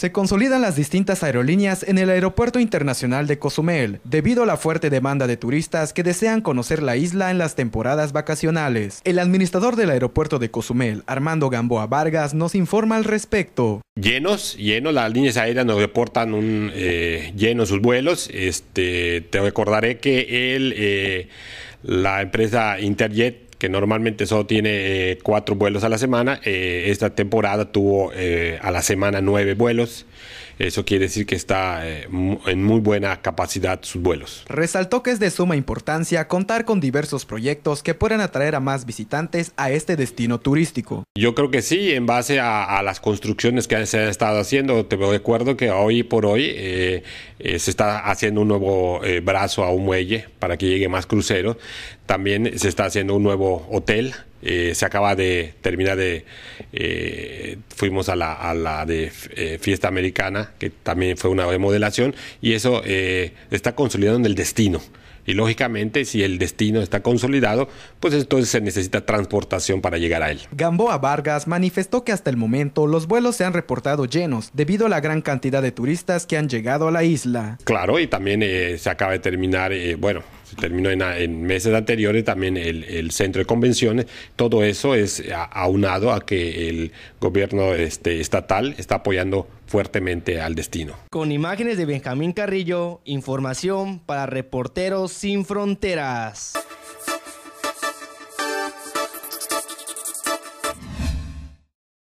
Se consolidan las distintas aerolíneas en el Aeropuerto Internacional de Cozumel, debido a la fuerte demanda de turistas que desean conocer la isla en las temporadas vacacionales. El administrador del aeropuerto de Cozumel, Armando Gamboa Vargas, nos informa al respecto. Llenos, llenos, las líneas aéreas nos reportan un eh, lleno sus vuelos. Este, te recordaré que el, eh, la empresa Interjet que normalmente solo tiene eh, cuatro vuelos a la semana, eh, esta temporada tuvo eh, a la semana nueve vuelos. Eso quiere decir que está eh, en muy buena capacidad sus vuelos. Resaltó que es de suma importancia contar con diversos proyectos que puedan atraer a más visitantes a este destino turístico. Yo creo que sí, en base a, las construcciones que se han estado haciendo. Te recuerdo que hoy por hoy eh, eh, se está haciendo un nuevo brazo a un muelle para que llegue más cruceros. También se está haciendo un nuevo hotel eh, se acaba de terminar de. Eh, fuimos a la, de eh, Fiesta Americana, que también fue una remodelación, y eso está consolidado en el destino. Y lógicamente, si el destino está consolidado, pues entonces se necesita transportación para llegar a él. Gamboa Vargas manifestó que hasta el momento los vuelos se han reportado llenos debido a la gran cantidad de turistas que han llegado a la isla. Claro, y también eh, se acaba de terminar, eh, bueno, se terminó en, meses anteriores también el, el, centro de convenciones. Todo eso es eh, aunado a que el gobierno este, estatal está apoyando fuertemente al destino. Con imágenes de Benjamín Carrillo, información para Reporteros Sin Fronteras.